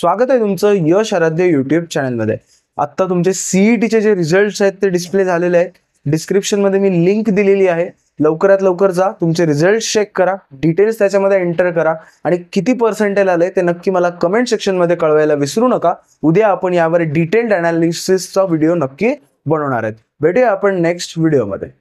स्वागत आहे तुमचं यश आराध्य युट्यूब चॅनलमध्ये आत्ता तुमचे सीईटीचे e जे रिझल्ट आहेत ते डिस्प्ले झालेले आहेत डिस्क्रिप्शनमध्ये मी लिंक दिलेली आहे लवकरात लवकर जा तुमचे रिझल्ट चेक करा डिटेल्स त्याच्यामध्ये एंटर करा आणि किती पर्सेंटेज आले ते नक्की मला कमेंट सेक्शनमध्ये कळवायला विसरू नका उद्या आपण यावर डिटेल्ड अनालिसिसचा व्हिडिओ नक्की बनवणार आहेत भेटूया आपण नेक्स्ट व्हिडिओमध्ये